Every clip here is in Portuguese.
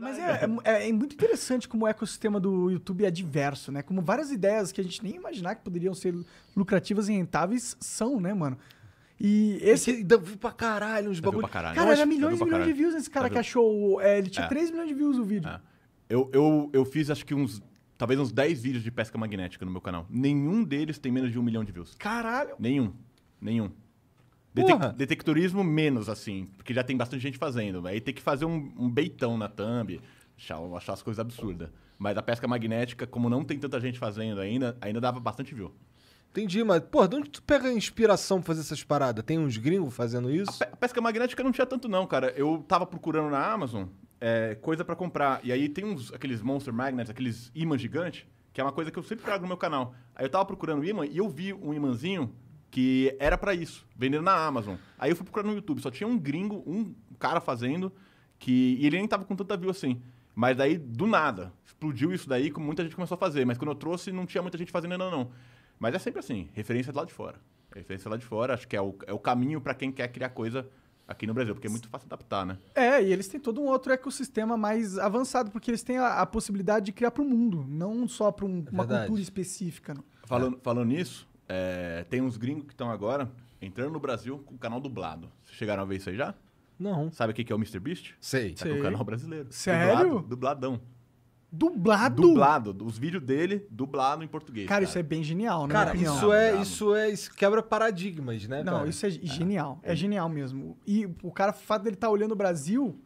Mas é, é, é, é, muito interessante como o ecossistema do YouTube é diverso, né? Como várias ideias que a gente nem imaginar que poderiam ser lucrativas e rentáveis são, né, mano? E esse. Esse pra caralho uns bagulho. Caralho. Cara, era milhões e milhões de views nesse cara que achou. É, ele tinha é. 3 milhões de views o vídeo. É. Eu, eu, eu fiz acho que uns. Talvez uns 10 vídeos de pesca magnética no meu canal. Nenhum deles tem menos de um milhão de views. Caralho! Nenhum. Nenhum. Detec detectorismo menos, assim, porque já tem bastante gente fazendo. Né? Aí tem que fazer um, um beitão na thumb, achar, achar as coisas absurdas. Mas a pesca magnética, como não tem tanta gente fazendo ainda, ainda dava bastante view. Entendi, mas, pô, de onde tu pega a inspiração pra fazer essas paradas? Tem uns gringos fazendo isso? A, pe a pesca magnética não tinha tanto, não, cara. Eu tava procurando na Amazon é, coisa para comprar. E aí tem uns, aqueles Monster Magnets, aqueles imãs gigantes, que é uma coisa que eu sempre trago no meu canal. Aí eu tava procurando imã e eu vi um imãzinho que era para isso, vendendo na Amazon. Aí eu fui procurar no YouTube, só tinha um gringo, um cara fazendo, que e ele nem tava com tanta view assim. Mas daí, do nada, explodiu isso daí, com muita gente começou a fazer. Mas quando eu trouxe, não tinha muita gente fazendo ainda, não. Mas é sempre assim, referência lá de fora. Referência lá de fora, acho que é o, é o caminho para quem quer criar coisa aqui no Brasil, porque é muito fácil adaptar, né? É, e eles têm todo um outro ecossistema mais avançado, porque eles têm a, a possibilidade de criar para o mundo, não só para um, é uma cultura específica. Né? Falando, falando nisso, é, tem uns gringos que estão agora entrando no Brasil com o canal dublado. Vocês chegaram a ver isso aí já? Não. Sabe o que é o Mr. Beast? Sei. Tá Sei. com o canal brasileiro. Sério? Dublado, dubladão. Dublado? Dublado. Os vídeos dele, dublado em português. Cara, isso é bem genial, né? Cara, isso é, isso é isso quebra paradigmas, né? Não, cara? isso é, é. genial. É. é. genial mesmo. E o cara, o fato dele estar tá olhando o Brasil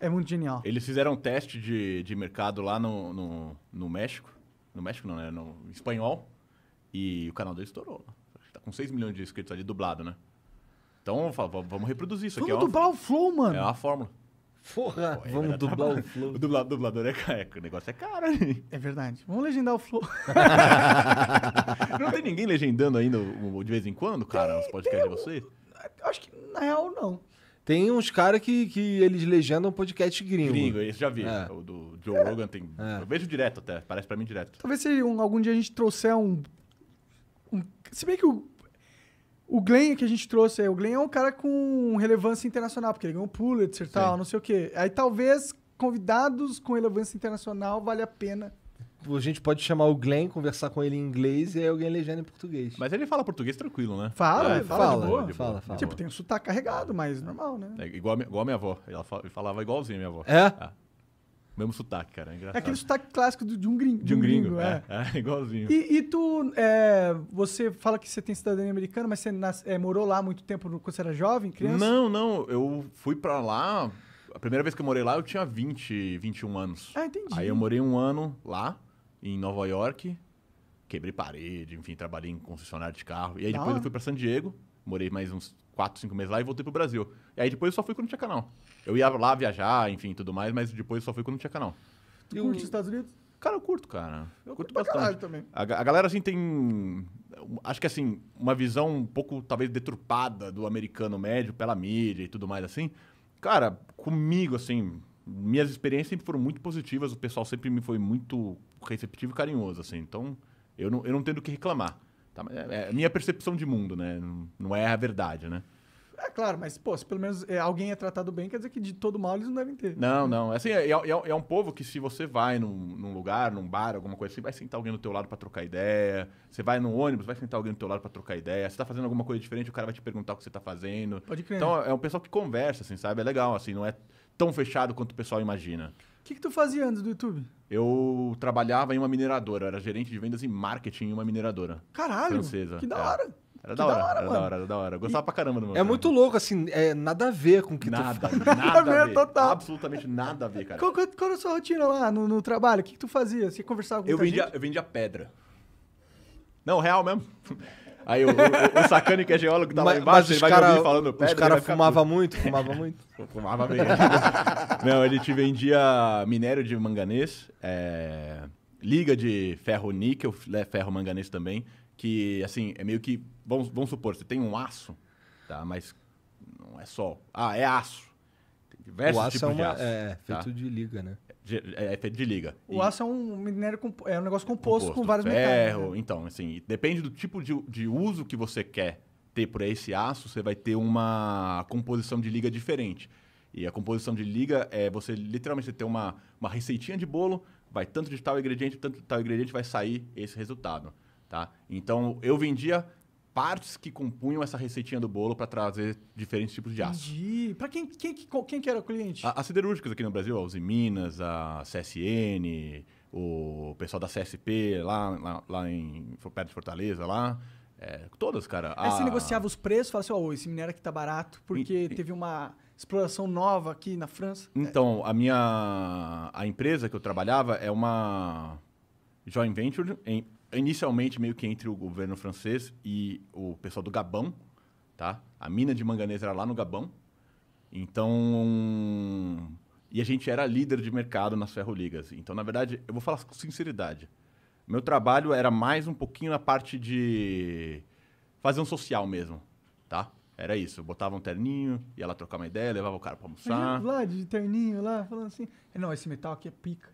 é muito genial. Eles fizeram um teste de, de mercado lá no, no, no México. No México não, né? No espanhol. E o canal dele estourou. Tá com 6 milhões de inscritos ali dublado, né? Então vamos reproduzir isso vamos aqui. Vamos é dublar o flow, mano. É uma fórmula. Porra, Pô, vamos dublar o flow. O dublador, dublador é caro é, o negócio é caro. Hein? É verdade. Vamos legendar o flow. não tem ninguém legendando ainda de vez em quando, cara, tem, os podcasts de vocês? Acho que na real não. Tem uns caras que, que eles legendam podcast gringo. Gringo, esse já vi. É. O do Joe é. Rogan tem. É. Eu vejo direto até, parece pra mim direto. Talvez se algum dia a gente trouxer um um, se bem que o, o Glenn que a gente trouxe aí, o Glenn é um cara com relevância internacional, porque ele ganhou um Pulitzer e tal, não sei o quê. Aí talvez convidados com relevância internacional vale a pena a gente pode chamar o Glenn, conversar com ele em inglês e aí alguém legenda em português. Mas ele fala português tranquilo, né? Fala, é, fala, fala, de boa, de boa. fala, Tipo, tem um sotaque carregado, mas normal, né? É, igual, a, igual a minha avó. Ela falava igualzinho a minha avó. É? é. Mesmo sotaque, cara. É engraçado. É aquele sotaque clássico de um gringo. De um gringo, é. É. é. igualzinho. E, e tu, é, você fala que você tem cidadania americana, mas você nas, é, morou lá muito tempo quando você era jovem, criança? Não, não. Eu fui para lá. A primeira vez que eu morei lá, eu tinha 20, 21 anos. Ah, entendi. Aí eu morei um ano lá, em Nova York. Quebrei parede, enfim, trabalhei em concessionário de carro. E aí depois eu fui para San Diego. Morei mais uns quatro, cinco meses lá e voltei pro Brasil. E aí depois eu só fui quando tinha canal. Eu ia lá viajar, enfim, tudo mais, mas depois eu só fui quando tinha canal. Tu e curte os Estados Unidos? Cara, eu curto, cara. Eu, curto bastante. também. A, a, galera, assim, tem. Acho que, assim, uma visão um pouco, talvez, deturpada do americano médio pela mídia e tudo mais, assim. Cara, comigo, assim, minhas experiências sempre foram muito positivas. O pessoal sempre me foi muito receptivo e carinhoso, assim. Então, eu não, eu não tenho do que reclamar. Tá, é, é minha percepção de mundo, né? Não, não é a verdade, né? É claro, mas pô, se pelo menos é, alguém é tratado bem, quer dizer que de todo mal eles não devem ter. Não, não. Assim, é, é, é, é um povo que se você vai num, num, lugar, num bar, alguma coisa assim, vai sentar alguém do teu lado para trocar ideia. Você vai no ônibus, vai sentar alguém do teu lado para trocar ideia. Você tá fazendo alguma coisa diferente, o cara vai te perguntar o que você tá fazendo. Pode crer. Então é um pessoal que conversa, assim, sabe? É legal, assim, não é tão fechado quanto o pessoal imagina. O que, que tu fazia antes do YouTube? Eu trabalhava em uma mineradora, era gerente de vendas e marketing em uma mineradora. Caralho! Francesa. Que da é. hora! É. Era da, hora, da hora, era mano. da hora, era da hora. gostava e pra caramba do meu. É cara. muito louco, assim, é, nada a ver com o que nada, tu faz. Nada nada a é ver, total. Absolutamente nada a ver, cara. Qual, qual, qual era é a sua rotina lá no, no trabalho? O que, que, tu fazia? Você conversava com eu vendia, gente? Eu vendia pedra. Não, real mesmo. Aí o, o, o sacane que é geólogo que mas, lá embaixo, ele vai cara, me falando pedra. Os caras fumavam muito, fumava muito. fumava mesmo. Não, ele te vendia minério de manganês, é, liga de ferro-níquel, né, ferro-manganês também, que, assim, é meio que... Vamos, vamos supor, você tem um aço, tá? Mas não é só... Ah, é aço diversos o aço é tipos é uma, de aço. É, é tá? feito tá? de liga, né? É, é feito de liga. O e... aço é um minério é um negócio composto, composto com vários ferro, metais. Né? Então, assim, depende do tipo de, de uso que você quer ter para esse aço, você vai ter uma composição de liga diferente. E a composição de liga é você literalmente ter uma, uma receitinha de bolo, vai tanto de tal ingrediente, tanto de tal ingrediente, vai sair esse resultado. Tá? Então, eu vendia partes que compunham essa receitinha do bolo para trazer diferentes tipos de aço. Para quem, quem, quem que era o cliente? As siderúrgicas aqui no Brasil, a Uzi Minas, a CSN, o pessoal da CSP lá, lá, lá em, perto de Fortaleza, lá. É, todas, cara. Aí a... você negociava os preços, falava assim, oh, esse minério aqui tá barato, porque e, teve uma exploração nova aqui na França. Então, a minha... A empresa que eu trabalhava é uma joint venture em, inicialmente meio que entre o governo francês e o pessoal do Gabão, tá? A mina de manganês era lá no Gabão. Então, e a gente era líder de mercado nas ferroligas. Então, na verdade, eu vou falar com sinceridade. Meu trabalho era mais um pouquinho na parte de fazer um social mesmo, tá? Era isso, botava um terninho, ia lá trocar uma ideia, levava o cara pra almoçar. lá, de terninho, lá, falando assim, não, esse metal aqui é pica.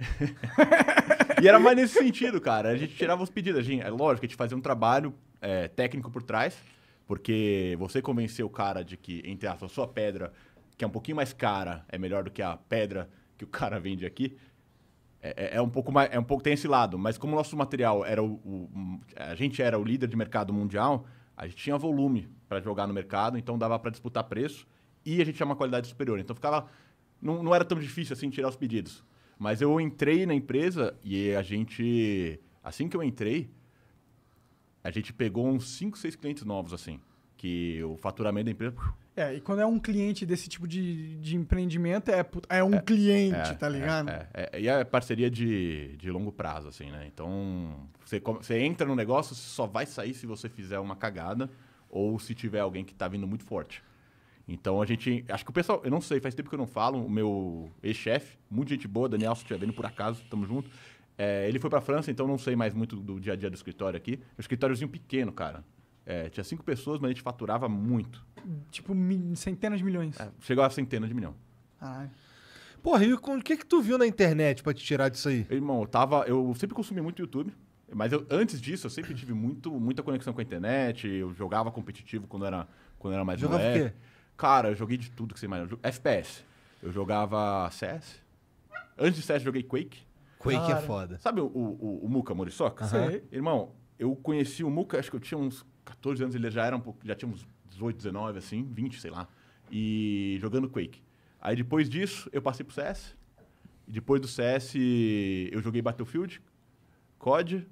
e era mais nesse sentido, cara. A gente tirava os pedidos, a gente, é lógico, a gente fazia um trabalho é, técnico por trás, porque você convenceu o cara de que, entre aspas, a sua pedra, que é um pouquinho mais cara, é melhor do que a pedra que o cara vende aqui, é, é, é, um pouco mais, é um pouco tem esse lado, mas como o nosso material era o, o, a gente era o líder de mercado mundial, a gente tinha volume para jogar no mercado, então dava para disputar preço e a gente tinha uma qualidade superior. Então ficava. Não, não era tão difícil assim tirar os pedidos. Mas eu entrei na empresa e a gente. Assim que eu entrei, a gente pegou uns 5, 6 clientes novos, assim que o faturamento da empresa. É, e quando é um cliente desse tipo de, de empreendimento, é, é um é, cliente, é, tá é, ligado? É, é, e é parceria de, de longo prazo, assim, né? Então, você, você entra no negócio, você só vai sair se você fizer uma cagada ou se tiver alguém que tá vindo muito forte. Então a gente. Acho que o pessoal. Eu não sei, faz tempo que eu não falo. O meu ex-chefe, muita gente boa, Daniel, se estiver vendo por acaso, tamo junto. É, ele foi pra França, então não sei mais muito do dia a dia do escritório aqui. O é escritóriozinho pequeno, cara. É, tinha cinco pessoas, mas a gente faturava muito. Tipo, centenas de milhões. É, chegou a centenas de milhão. Caralho. Porra, e o que que tu viu na internet para te tirar disso aí? Irmão, eu tava... Eu sempre consumi muito YouTube. Mas eu, antes disso, eu sempre tive muito, muita conexão com a internet. Eu jogava competitivo quando era, quando era mais jogava Jogava o quê? Cara, eu joguei de tudo que você imagina. FPS. Eu jogava CS. Antes de CS, eu joguei Quake. Quake é Cara. é foda. Sabe o, o, o Muka Moriçoca? Uhum. Irmão, eu conheci o Muka, acho que eu tinha uns 14 anos, ele já era um pouco, já tinha uns 18, 19, assim, 20, sei lá. E jogando Quake. Aí depois disso, eu passei pro CS. depois do CS, eu joguei Battlefield, COD.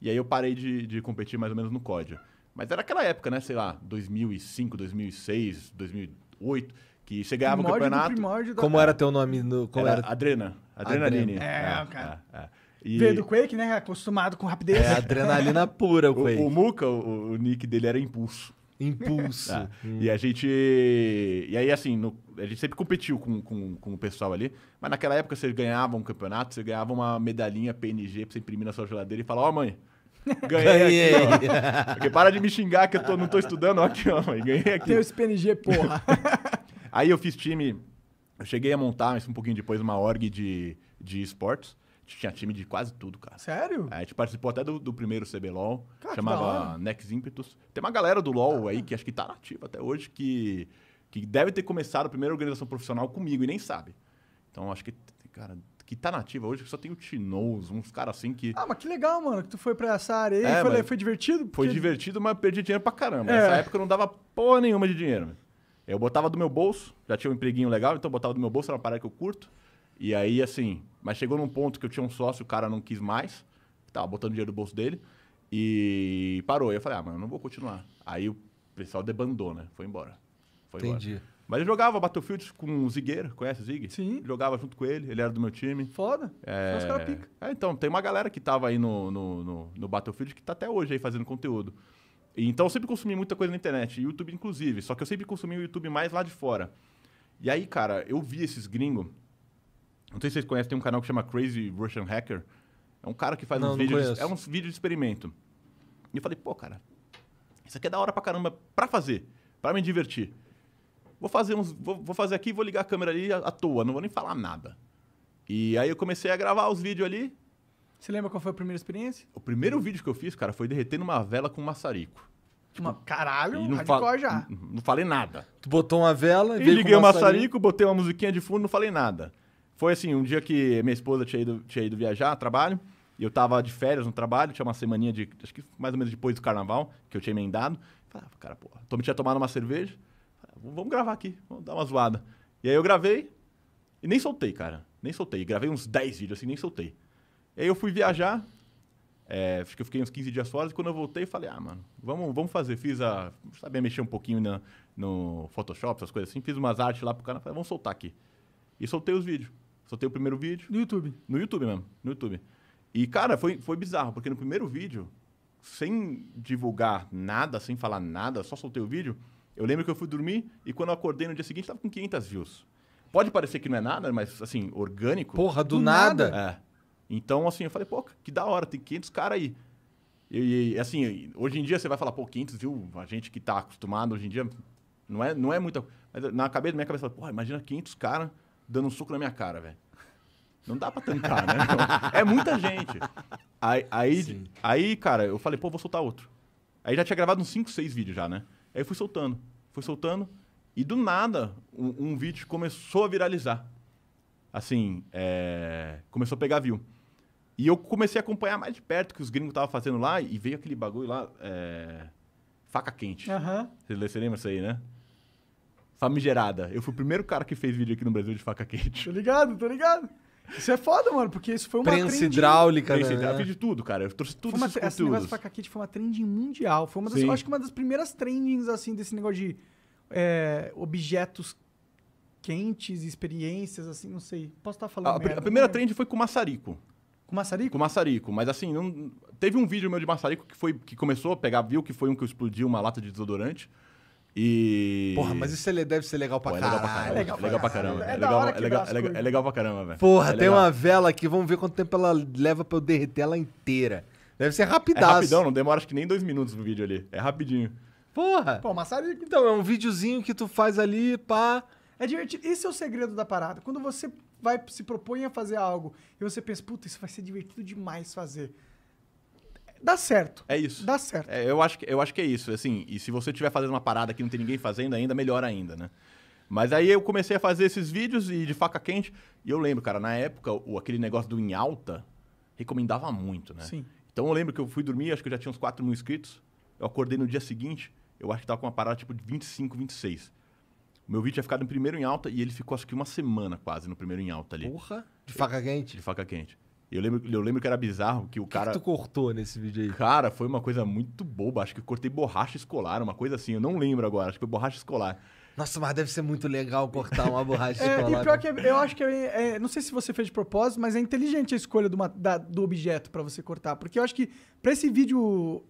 E aí eu parei de, de competir mais ou menos no COD. Mas era aquela época, né? Sei lá, 2005, 2006, 2008 que você ganhava o campeonato. como era teu nome? No, como era, era... Adrena. Adrenaline. Adrena. É, é, cara. É, é. E... Veio do Quake, né? Acostumado com rapidez. É adrenalina pura o Quake. O, o o, o, nick dele era Impulso. Impulso. Tá? Hum. E a gente. E aí, assim, no... a gente sempre competiu com, com, com o pessoal ali. Mas naquela época você ganhava um campeonato, você ganhava uma medalhinha PNG pra você imprimir na sua geladeira e falar: Ó, oh, mãe, Ganhei, aqui, ó. Porque para de me xingar que eu tô, não tô estudando. Ó, aqui, ó, mãe. Ganhei aqui. Tem esse PNG, porra. Aí eu fiz time. Eu cheguei a montar, mas um pouquinho depois, uma org de, de esportes tinha time de quase tudo, cara. Sério? É, a gente participou até do, do primeiro CBLOL, cara, chamava Nex Impetus. Tem uma galera do LOL ah, aí que acho que tá nativa até hoje, que, que deve ter começado a primeira organização profissional comigo e nem sabe. Então acho que, cara, que tá nativa hoje, que só tem o Tinoz, uns caras assim que. Ah, mas que legal, mano, que tu foi pra essa área aí. É, foi, foi, divertido? Porque... Foi divertido, mas perdi dinheiro pra caramba. É. Nessa época eu não dava porra nenhuma de dinheiro. Eu botava do meu bolso, já tinha um empreguinho legal, então eu botava do meu bolso, era uma parada que eu curto. E aí, assim, mas chegou num ponto que eu tinha um sócio, o cara não quis mais, tava botando dinheiro do bolso dele, e parou. E eu falei, ah, mano, não vou continuar. Aí o pessoal debandou, né? Foi embora. Foi Entendi. Embora. Mas eu jogava Battlefield com o Zigueiro, conhece o Zig? Sim. Jogava junto com ele, ele era do meu time. Foda. É... caras pica. É, então, tem uma galera que tava aí no, no, no, no Battlefield que tá até hoje aí fazendo conteúdo. então eu sempre consumi muita coisa na internet, YouTube inclusive, só que eu sempre consumi o YouTube mais lá de fora. E aí, cara, eu vi esses gringos não sei se vocês conhecem, tem um canal que chama Crazy Russian Hacker. É um cara que faz não, uns não vídeos. Conheço. É uns vídeos de experimento. E eu falei, pô, cara, isso aqui é da hora pra caramba pra fazer, pra me divertir. Vou fazer uns. Vou, vou fazer aqui vou ligar a câmera ali à toa, não vou nem falar nada. E aí eu comecei a gravar os vídeos ali. Você lembra qual foi a primeira experiência? O primeiro vídeo que eu fiz, cara, foi derretendo uma vela com maçarico. Tipo, uma... Caralho, não hardcore já. Não, não, falei nada. Tu botou uma vela e. E liguei o maçarico, maçarico, botei uma musiquinha de fundo, não falei nada. Foi assim, um dia que minha esposa tinha ido, tinha ido viajar, trabalho, e eu tava de férias no trabalho, tinha uma semaninha de, acho que mais ou menos depois do carnaval, que eu tinha emendado. Falei, ah, cara, porra, tô, tinha tomado uma cerveja, ah, vamos gravar aqui, vamos dar uma zoada. E aí eu gravei, e nem soltei, cara, nem soltei. Gravei uns 10 vídeos assim, nem soltei. E aí eu fui viajar, é, acho que eu fiquei uns 15 dias fora, e quando eu voltei, falei, ah, mano, vamos, vamos fazer. Fiz a. Sabia mexer um pouquinho na, no Photoshop, essas coisas assim, fiz umas artes lá pro cara, falei, vamos soltar aqui. E soltei os vídeos. Só tem o primeiro vídeo. No YouTube. No YouTube mesmo, no YouTube. E, cara, foi, foi bizarro, porque no primeiro vídeo, sem divulgar nada, sem falar nada, só soltei o vídeo, eu lembro que eu fui dormir e quando eu acordei no dia seguinte, tava com 500 views. Pode parecer que não é nada, mas, assim, orgânico. Porra, do, do nada? nada? É. Então, assim, eu falei, pô, que da hora, tem 500 caras aí. E, e, assim, hoje em dia você vai falar, pô, 500 viu? A gente que tá acostumado hoje em dia, não é, não é muita. na cabeça, minha cabeça, pô, imagina 500 caras dando um soco na minha cara, velho. Não dá pra tentar, né? Então, é muita gente. Aí, aí, aí, cara, eu falei, pô, vou soltar outro. Aí já tinha gravado uns 5, 6 vídeos já, né? Aí eu fui soltando, fui soltando. E do nada, um, um vídeo começou a viralizar. Assim, é... começou a pegar view. E eu comecei a acompanhar mais de perto o que os gringos estavam fazendo lá e veio aquele bagulho lá, é... faca quente. Uhum. Você lembra isso aí, né? Famigerada. Eu fui o primeiro cara que fez vídeo aqui no Brasil de faca quente. Tô ligado, tô ligado. Isso é foda, mano, porque isso foi uma Prensa trend... hidráulica, Prensa né? hidráulica, eu fiz de tudo, cara. Eu trouxe tudo esses conteúdos. Esse negócio de faca quente foi uma trending mundial. Foi uma das, eu acho que uma das primeiras trendings, assim, desse negócio de é, objetos quentes, experiências, assim, não sei. Posso estar tá falando A, merda, a primeira né? trend foi com maçarico. Com maçarico? Com maçarico, mas assim, não... teve um vídeo meu de maçarico que, foi, que começou a pegar, viu que foi um que explodiu uma lata de desodorante. E. Porra, mas isso é deve ser legal pra, Pô, é legal pra caramba. É legal, pra caramba. É, é legal, é, é legal, é legal pra caramba, velho. Porra, é tem uma vela aqui, vamos ver quanto tempo ela leva pra eu derreter ela inteira. Deve ser rapidaço. É rapidão, não demora acho que nem dois minutos no vídeo ali. É rapidinho. Porra! Pô, massagem. Então, é um videozinho que tu faz ali, pá. É divertido. Esse é o segredo da parada. Quando você vai se propõe a fazer algo e você pensa, puta, isso vai ser divertido demais fazer. Dá certo. É isso. Dá certo. É, eu, acho que, eu acho que é isso. Assim, e se você estiver fazendo uma parada que não tem ninguém fazendo ainda, melhor ainda, né? Mas aí eu comecei a fazer esses vídeos e de faca quente. E eu lembro, cara, na época, o, aquele negócio do em alta recomendava muito, né? Sim. Então eu lembro que eu fui dormir, acho que eu já tinha uns 4 mil inscritos. Eu acordei no dia seguinte, eu acho que tava com uma parada tipo de 25, 26. O meu vídeo tinha ficado em primeiro em alta e ele ficou acho que uma semana quase no primeiro em alta ali. Porra! De faca quente? De faca quente. Eu lembro, eu lembro que era bizarro que o que cara. Que tu cortou nesse vídeo aí? Cara, foi uma coisa muito boba. Acho que eu cortei borracha escolar, uma coisa assim. Eu não lembro agora. Acho que foi borracha escolar. Nossa, mas deve ser muito legal cortar uma borracha é, escolar. E pior né? que é, eu acho que. É, é, não sei se você fez de propósito, mas é inteligente a escolha do, da, do objeto para você cortar. Porque eu acho que para esse vídeo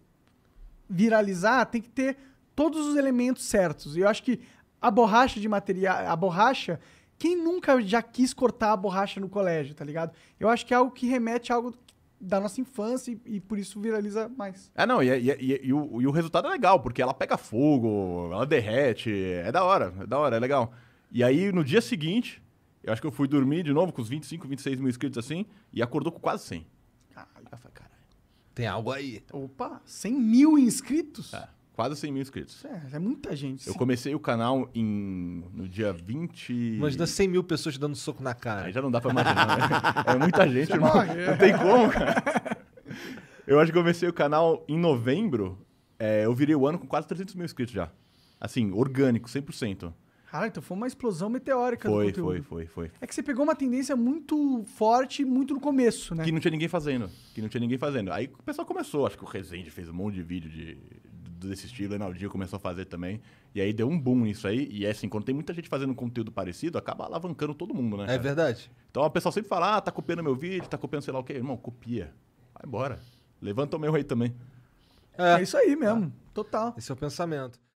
viralizar, tem que ter todos os elementos certos. E eu acho que a borracha de material. A borracha quem nunca já quis cortar a borracha no colégio, tá ligado? Eu acho que é algo que remete a algo da nossa infância e, e por isso viraliza mais. É, não, e, é, e, é, e, é, e, o, e o resultado é legal, porque ela pega fogo, ela derrete, é da hora, é da hora, é legal. E aí, no dia seguinte, eu acho que eu fui dormir de novo com os 25, 26 mil inscritos assim, e acordou com quase 100. Caralho, caralho. Tem algo aí. Opa, 100 mil inscritos? É quase 100 mil inscritos. É, é muita gente. Eu sim. comecei o canal em, no dia 20. Imagina 100 mil pessoas dando soco na cara. Aí já não dá pra imaginar. né? É muita gente, irmão. Não tem é. como, cara. Eu acho que comecei o canal em novembro. É, eu virei o ano com quase 300 mil inscritos já. Assim, orgânico, 100%. Cara, então foi uma explosão meteórica foi, do conteúdo. Foi, foi, foi. É que você pegou uma tendência muito forte, muito no começo, né? Que não tinha ninguém fazendo. Que não tinha ninguém fazendo. Aí o pessoal começou. Acho que o Rezende fez um monte de vídeo de desse estilo, o Enaldinho começou a fazer também. E aí deu um boom nisso aí. E é assim, quando tem muita gente fazendo conteúdo parecido, acaba alavancando todo mundo, né? É verdade. Então o pessoal sempre fala, ah, tá copiando meu vídeo, tá copiando sei lá o quê. Irmão, copia. Vai embora. Levanta o meu aí também. É, é isso aí mesmo. Ah. Total. Esse é o pensamento.